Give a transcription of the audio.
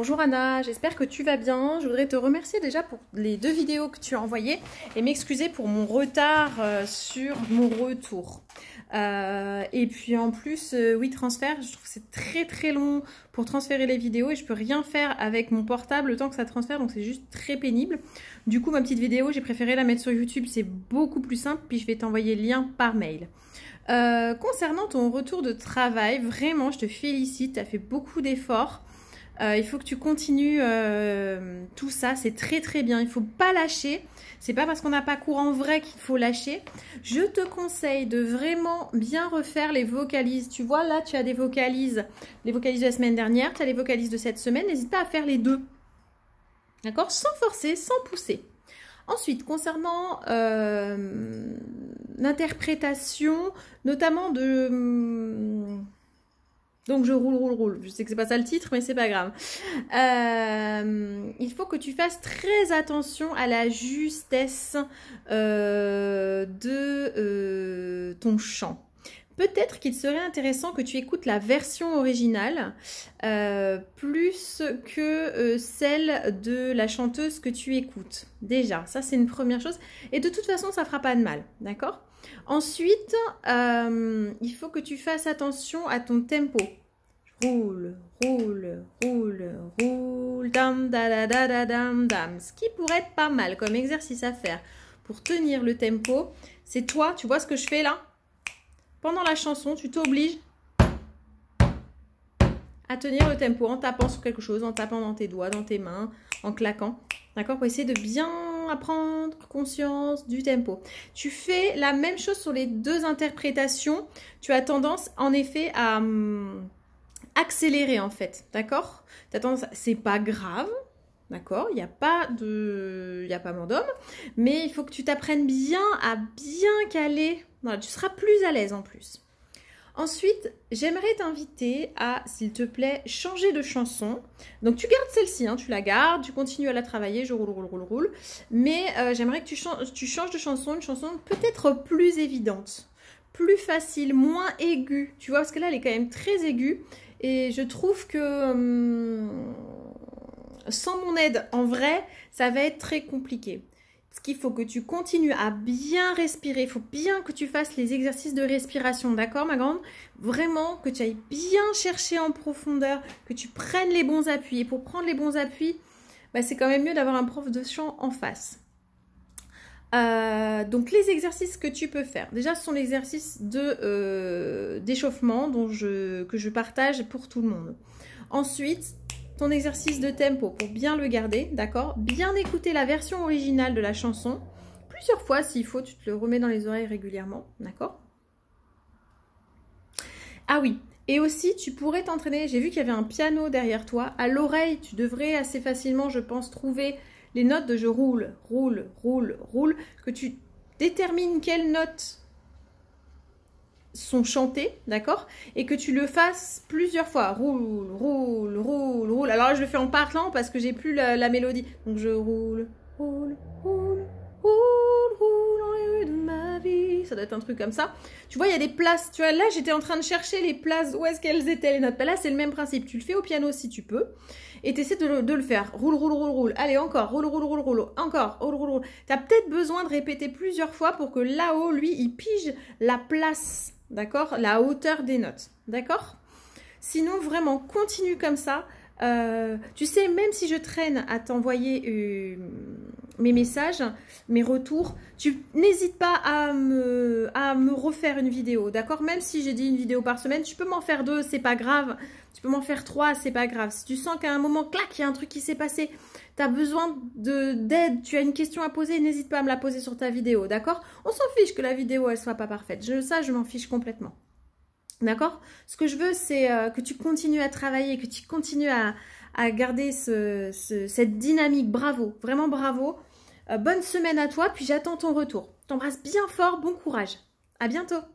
Bonjour Anna, j'espère que tu vas bien. Je voudrais te remercier déjà pour les deux vidéos que tu as envoyées et m'excuser pour mon retard euh, sur mon retour. Euh, et puis en plus, euh, oui, transfert, je trouve que c'est très très long pour transférer les vidéos et je peux rien faire avec mon portable le temps que ça transfère, donc c'est juste très pénible. Du coup, ma petite vidéo, j'ai préféré la mettre sur YouTube, c'est beaucoup plus simple, puis je vais t'envoyer le lien par mail. concernant ton retour de travail, vraiment, je te félicite, tu as fait beaucoup d'efforts. Euh, il faut que tu continues euh, tout ça, c'est très très bien. Il ne faut pas lâcher. C'est pas parce qu'on n'a pas cours en vrai qu'il faut lâcher. Je te conseille de vraiment bien refaire les vocalises. Tu vois, là, tu as des vocalises, les vocalises de la semaine dernière, tu as les vocalises de cette semaine. N'hésite pas à faire les deux. D'accord Sans forcer, sans pousser. Ensuite, concernant euh, l'interprétation, notamment de hum, donc je roule, roule, roule. Je sais que c'est pas ça le titre, mais c'est pas grave. Euh, il faut que tu fasses très attention à la justesse euh, de euh, ton chant. Peut-être qu'il serait intéressant que tu écoutes la version originale euh, plus que euh, celle de la chanteuse que tu écoutes. Déjà, ça c'est une première chose. Et de toute façon, ça fera pas de mal, d'accord Ensuite, euh, il faut que tu fasses attention à ton tempo. Roule, roule, roule, roule, dam, da, da, da, dam, dam. Ce qui pourrait être pas mal comme exercice à faire pour tenir le tempo. C'est toi, tu vois ce que je fais là pendant la chanson, tu t'obliges à tenir le tempo en tapant sur quelque chose, en tapant dans tes doigts, dans tes mains, en claquant. D'accord Pour essayer de bien apprendre conscience du tempo. Tu fais la même chose sur les deux interprétations. Tu as tendance, en effet, à hum, accélérer, en fait. D'accord Tu as tendance, c'est pas grave. D'accord Il n'y a pas de... Il n'y a pas moins d'homme. Mais il faut que tu t'apprennes bien à bien caler tu seras plus à l'aise en plus. Ensuite, j'aimerais t'inviter à, s'il te plaît, changer de chanson. Donc tu gardes celle-ci, hein, tu la gardes, tu continues à la travailler, je roule, roule, roule, roule. Mais euh, j'aimerais que tu, changes, de chanson, une chanson peut-être plus évidente, plus facile, moins aiguë. Tu vois, parce que là, elle est quand même très aiguë. Et je trouve que hum, sans mon aide en vrai, ça va être très compliqué ce qu'il faut que tu continues à bien respirer. Il faut bien que tu fasses les exercices de respiration, d'accord ma grande Vraiment que tu ailles bien chercher en profondeur, que tu prennes les bons appuis. Et pour prendre les bons appuis, bah, c'est quand même mieux d'avoir un prof de chant en face. Euh, donc les exercices que tu peux faire. Déjà, ce sont l'exercice euh, d'échauffement que je partage pour tout le monde. Ensuite, ton exercice de tempo pour bien le garder, d'accord Bien écouter la version originale de la chanson. Plusieurs fois, s'il faut, tu te le remets dans les oreilles régulièrement, d'accord Ah oui, et aussi, tu pourrais t'entraîner, j'ai vu qu'il y avait un piano derrière toi, à l'oreille, tu devrais assez facilement, je pense, trouver les notes de je roule, roule, roule, roule, que tu détermines quelle note sont chantés, d'accord Et que tu le fasses plusieurs fois. Roule, roule, roule, roule. Alors là, je le fais en parlant parce que j'ai plus la, mélodie. Donc je roule, roule, roule, roule, roule dans les rues de ma vie. Ça doit être un truc comme ça. Tu vois, il y a des places. Tu vois, là, j'étais en train de chercher les places. Où est-ce qu'elles étaient les notes bah Là, c'est le même principe. Tu le fais au piano si tu peux. Et tu de, le, faire. Roule, roule, roule, roule. Allez, encore. Roule, roule, roule, roule. Encore. Roule, roule, roule. Tu as peut-être besoin de répéter plusieurs fois pour que là-haut, lui, il pige la place d'accord La hauteur des notes, d'accord Sinon, vraiment, continue comme ça. Euh, tu sais, même si je traîne à t'envoyer mes messages, mes retours. Tu n'hésites pas à me, refaire une vidéo, d'accord Même si j'ai dit une vidéo par semaine, tu peux m'en faire deux, c'est pas grave. Tu peux m'en faire trois, c'est pas grave. Si tu sens qu'à un moment, clac, il y a un truc qui s'est passé, tu as besoin d'aide, tu as une question à poser, n'hésite pas à me la poser sur ta vidéo, d'accord On s'en fiche que la vidéo, elle soit pas parfaite. Je, ça, je m'en fiche complètement. D'accord Ce que je veux, c'est euh, que tu continues à travailler, que tu continues à, à garder cette dynamique. Bravo, vraiment bravo. Euh, bonne semaine à toi, puis j'attends ton retour. T'embrasse bien fort, bon courage. À bientôt.